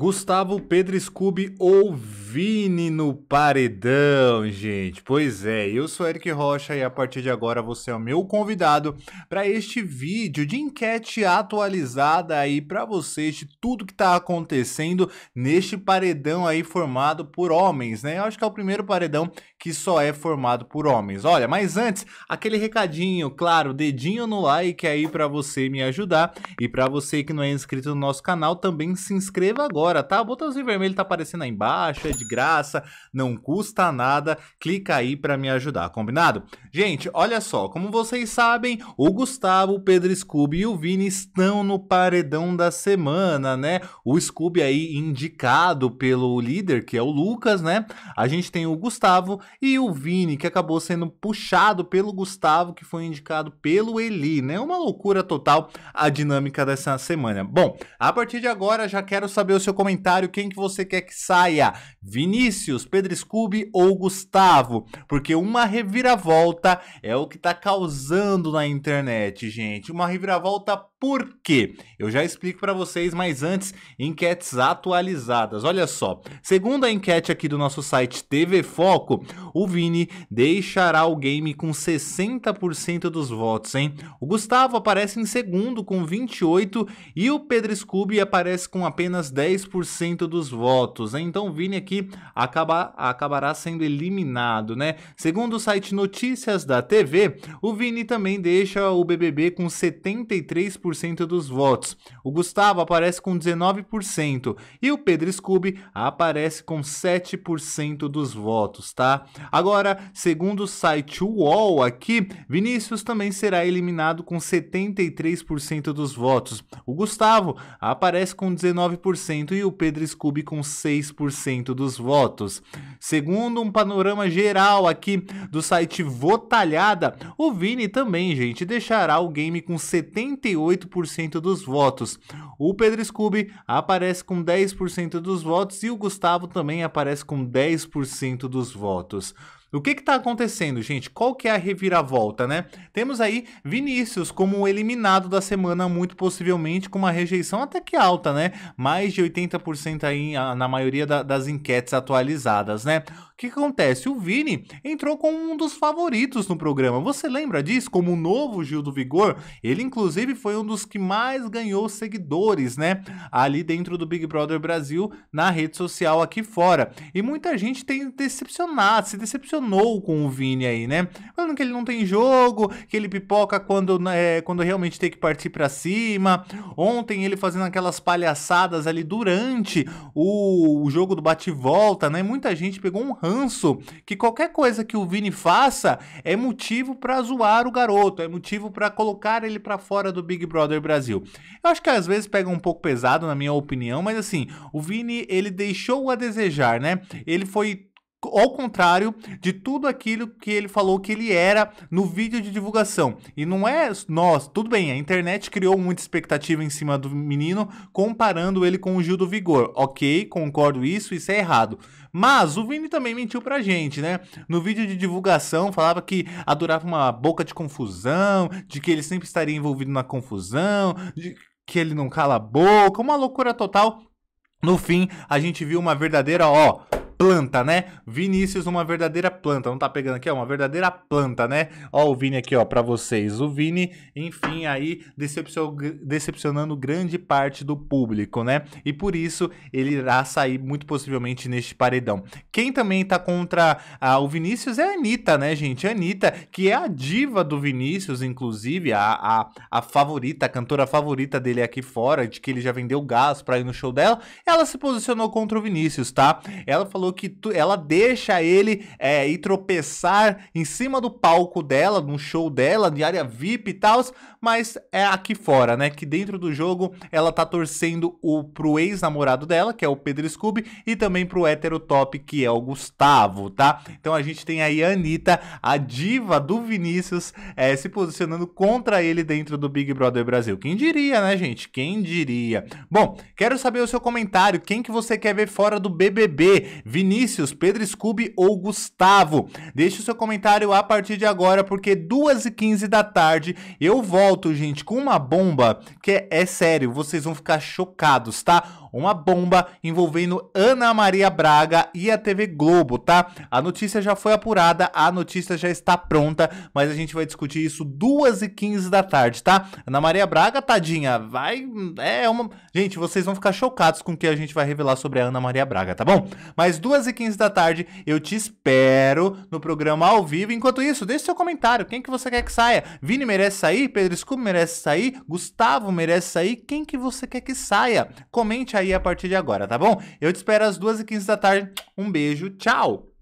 Gustavo Pedro Scooby ou Vini no paredão, gente. Pois é, eu sou Eric Rocha e a partir de agora você é o meu convidado para este vídeo de enquete atualizada aí para vocês de tudo que tá acontecendo neste paredão aí formado por homens, né? Eu acho que é o primeiro paredão que só é formado por homens. Olha, mas antes, aquele recadinho, claro, dedinho no like aí para você me ajudar e para você que não é inscrito no nosso canal, também se inscreva agora, tá? O botãozinho vermelho tá aparecendo aí embaixo, é de graça, não custa nada. Clica aí para me ajudar, combinado? Gente, olha só, como vocês sabem, o Gustavo, o Pedro Scooby e o Vini estão no paredão da semana, né? O Scooby aí indicado pelo líder, que é o Lucas, né? A gente tem o Gustavo e o Vini, que acabou sendo puxado pelo Gustavo, que foi indicado pelo Eli, né? Uma loucura total a dinâmica dessa semana. Bom, a partir de agora já quero saber o seu comentário, quem que você quer que saia? Vinícius, Pedro Scooby ou Gustavo? Porque uma reviravolta é o que tá causando na internet, gente. Uma reviravolta por quê? Eu já explico para vocês, mas antes, enquetes atualizadas. Olha só, segundo a enquete aqui do nosso site TV Foco, o Vini deixará o game com 60% dos votos, hein? O Gustavo aparece em segundo com 28 e o Pedro Scooby aparece com apenas 10% dos votos. Hein? Então o Vini aqui acaba, acabará sendo eliminado, né? Segundo o site Notícias da TV, o Vini também deixa o BBB com 73% 16% dos votos. O Gustavo aparece com 19% e o Pedro Scubi aparece com 7% dos votos, tá? Agora, segundo o site UOL aqui, Vinícius também será eliminado com 73% dos votos. O Gustavo aparece com 19% e o Pedro Scubi com 6% dos votos. Segundo um panorama geral aqui do site Votalhada, o Vini também, gente, deixará o game com 78 18% dos votos. O Pedro Scooby aparece com 10% dos votos e o Gustavo também aparece com 10% dos votos. O que está acontecendo, gente? Qual que é a reviravolta, né? Temos aí Vinícius como eliminado da semana, muito possivelmente com uma rejeição até que alta, né? Mais de 80% aí na maioria da, das enquetes atualizadas, né? O que, que acontece? O Vini entrou como um dos favoritos no programa. Você lembra disso? Como o novo Gil do Vigor, ele inclusive foi um dos que mais ganhou seguidores, né? Ali dentro do Big Brother Brasil, na rede social aqui fora. E muita gente tem decepcionado, se decepcionado decepcionou com o Vini aí, né? Falando que ele não tem jogo, que ele pipoca quando, é, quando realmente tem que partir para cima. Ontem ele fazendo aquelas palhaçadas ali durante o, o jogo do bate-volta, né? Muita gente pegou um ranço que qualquer coisa que o Vini faça é motivo para zoar o garoto, é motivo para colocar ele para fora do Big Brother Brasil. Eu acho que às vezes pega um pouco pesado, na minha opinião, mas assim, o Vini ele deixou a desejar, né? Ele foi ao contrário de tudo aquilo que ele falou que ele era no vídeo de divulgação. E não é nós, tudo bem, a internet criou muita expectativa em cima do menino, comparando ele com o Gil do Vigor. Ok, concordo isso, isso é errado. Mas o Vini também mentiu pra gente, né? No vídeo de divulgação falava que adorava uma boca de confusão, de que ele sempre estaria envolvido na confusão, de que ele não cala a boca, uma loucura total. No fim, a gente viu uma verdadeira, ó, planta, né? Vinícius, uma verdadeira planta. Não tá pegando aqui, ó, uma verdadeira planta, né? Ó o Vini aqui, ó, para vocês. O Vini, enfim, aí decepcionando grande parte do público, né? E por isso ele irá sair muito possivelmente neste paredão. Quem também tá contra ah, o Vinícius é a Anitta, né, gente? A Anitta, que é a diva do Vinícius, inclusive, a, a, a favorita, a cantora favorita dele aqui fora, de que ele já vendeu gás pra ir no show dela, ela se posicionou contra o Vinícius, tá? Ela falou falou que tu, ela deixa ele é, ir tropeçar em cima do palco dela, num show dela, de área VIP e tal, mas é aqui fora, né? Que dentro do jogo ela tá torcendo o, pro ex-namorado dela, que é o Pedro Scooby, e também pro hétero top, que é o Gustavo, tá? Então a gente tem aí a Anitta, a diva do Vinícius, é, se posicionando contra ele dentro do Big Brother Brasil. Quem diria, né, gente? Quem diria? Bom, quero saber o seu comentário. Quem que você quer ver fora do BBB? Vinícius, Pedro Scooby ou Gustavo? Deixe o seu comentário a partir de agora, porque 2h15 da tarde eu volto, gente, com uma bomba que é, é sério, vocês vão ficar chocados, tá? uma bomba envolvendo Ana Maria Braga e a TV Globo, tá? A notícia já foi apurada, a notícia já está pronta, mas a gente vai discutir isso 2 e 15 da tarde, tá? Ana Maria Braga, tadinha, vai. É uma. Gente, vocês vão ficar chocados com o que a gente vai revelar sobre a Ana Maria Braga, tá bom? Mas 2h15 da tarde. Eu te espero no programa ao vivo. Enquanto isso, deixe seu comentário. Quem que você quer que saia? Vini merece sair? Pedro Scooby merece sair? Gustavo merece sair? Quem que você quer que saia? Comente aí a partir de agora, tá bom? Eu te espero às 2h15 da tarde. Um beijo, tchau!